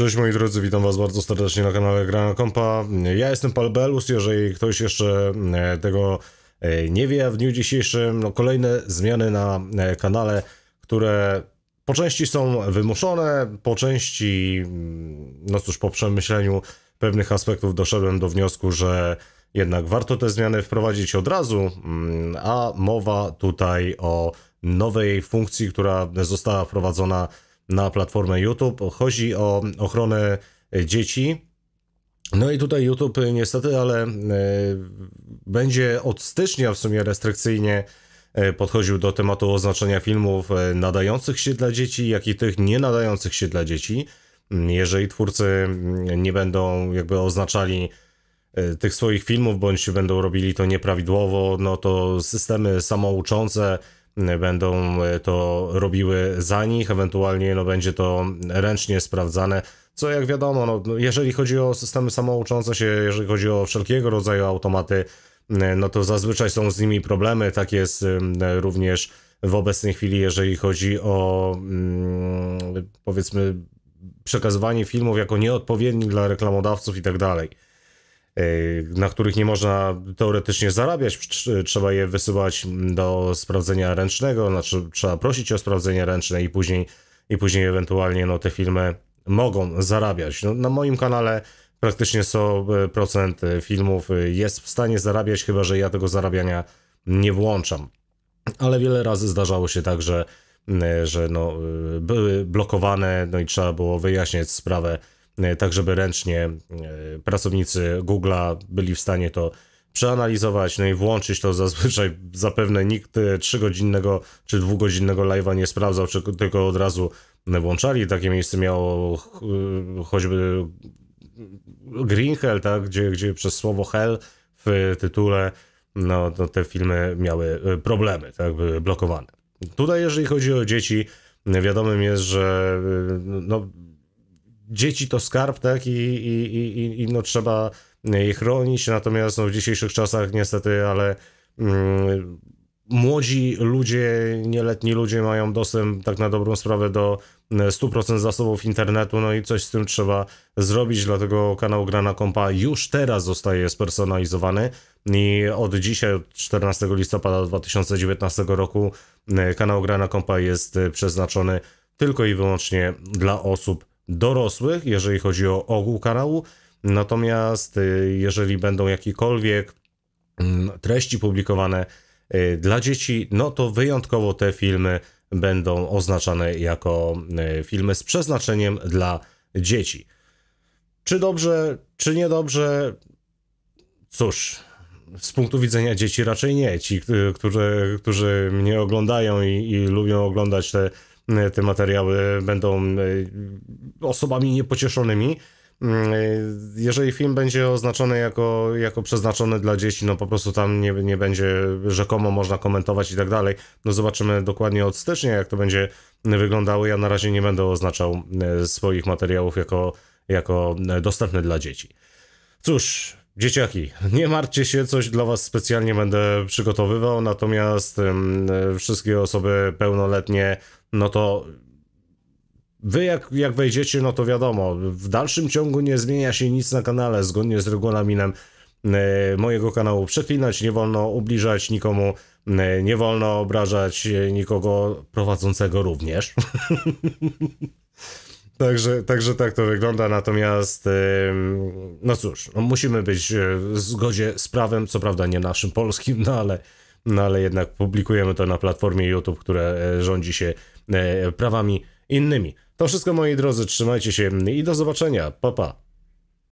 Cześć moi drodzy, witam was bardzo serdecznie na kanale Grana Kompa. Ja jestem Palbelus, jeżeli ktoś jeszcze e, tego e, nie wie, w dniu dzisiejszym no, kolejne zmiany na e, kanale, które po części są wymuszone, po części, mm, no cóż, po przemyśleniu pewnych aspektów doszedłem do wniosku, że jednak warto te zmiany wprowadzić od razu, mm, a mowa tutaj o nowej funkcji, która została wprowadzona na platformę YouTube. Chodzi o ochronę dzieci. No i tutaj YouTube niestety, ale e, będzie od stycznia w sumie restrykcyjnie e, podchodził do tematu oznaczenia filmów e, nadających się dla dzieci, jak i tych nie nadających się dla dzieci. Mm, jeżeli twórcy mm, nie będą jakby oznaczali tych swoich filmów, bądź będą robili to nieprawidłowo, no to systemy samouczące, będą e, to robiły za nich, ewentualnie no, będzie to ręcznie sprawdzane. Co jak wiadomo, no, no jeżeli chodzi o systemy samouczące się, jeżeli chodzi o wszelkiego rodzaju automaty, e, no to zazwyczaj są z nimi problemy. Tak jest również w obecnej chwili, jeżeli chodzi o mm, powiedzmy przekazywanie filmów jako nieodpowiedni dla reklamodawców i tak dalej. Y, na których nie można teoretycznie zarabiać, trzeba je wysyłać do sprawdzenia ręcznego, znaczy trzeba prosić o sprawdzenie ręczne i później, i później ewentualnie no, te filmy mogą zarabiać. No, na moim kanale praktycznie 100% filmów jest w stanie zarabiać, chyba że ja tego zarabiania nie włączam. Ale wiele razy zdarzało się tak, że, y, że no, y, były blokowane, no i trzeba było wyjaśniać sprawę E, tak żeby ręcznie e, pracownicy Google'a byli w stanie to przeanalizować, no i włączyć to zazwyczaj zapewne nikt 3-godzinnego e, czy 2-godzinnego live'a nie sprawdzał, czy tylko od razu włączali. Takie miejsce miało choćby Green Hell, tak? gdzie, gdzie przez słowo hell w tytule no, no, te filmy miały problemy, tak? były blokowane. Tutaj jeżeli chodzi o dzieci, wiadomym jest, że no, dzieci to skarb, tak? I, i, i, i no, trzeba je chronić. Natomiast no, w dzisiejszych czasach niestety, ale mm, młodzi ludzie, nieletni ludzie mają dostęp tak na dobrą sprawę do 100% mm, zasobów internetu, no i coś z tym trzeba zrobić, dlatego kanał Grana Kompa już teraz zostaje spersonalizowany i od dzisiaj, od 14 listopada 2019 roku mm, kanał Grana Kompa jest y, przeznaczony tylko i wyłącznie dla osób dorosłych, jeżeli chodzi o ogół kanału. Natomiast y, jeżeli będą jakiekolwiek mm, treści publikowane y, dla dzieci, no to wyjątkowo te filmy będą oznaczane jako y, filmy z przeznaczeniem dla dzieci. Czy dobrze, czy niedobrze? Cóż, z punktu widzenia dzieci raczej nie. Ci, którzy, którzy mnie oglądają i, i lubią oglądać te, te materiały, będą osobami niepocieszonymi. Mm, y, jeżeli film będzie oznaczony jako, jako przeznaczony dla dzieci, no po prostu tam nie, nie będzie rzekomo można komentować i tak dalej. No zobaczymy dokładnie od stycznia, jak to będzie wyglądało. Ja na razie nie będę oznaczał y, swoich materiałów jako, jako y, dostępne dla dzieci. Cóż, Dzieciaki, nie martwcie się, coś dla was specjalnie będę przygotowywał, natomiast wszystkie osoby pełnoletnie, no to Wy jak, jak wejdziecie, no to wiadomo, w dalszym ciągu nie zmienia się nic na kanale zgodnie z regulaminem e, mojego kanału przeklinać, nie wolno ubliżać nikomu, e, nie wolno obrażać e, nikogo prowadzącego również. Także, także tak to wygląda, natomiast no cóż, no musimy być w zgodzie z prawem, co prawda nie naszym polskim, no ale, no ale jednak publikujemy to na platformie YouTube, które rządzi się prawami innymi. To wszystko moi drodzy, trzymajcie się i do zobaczenia. Pa pa.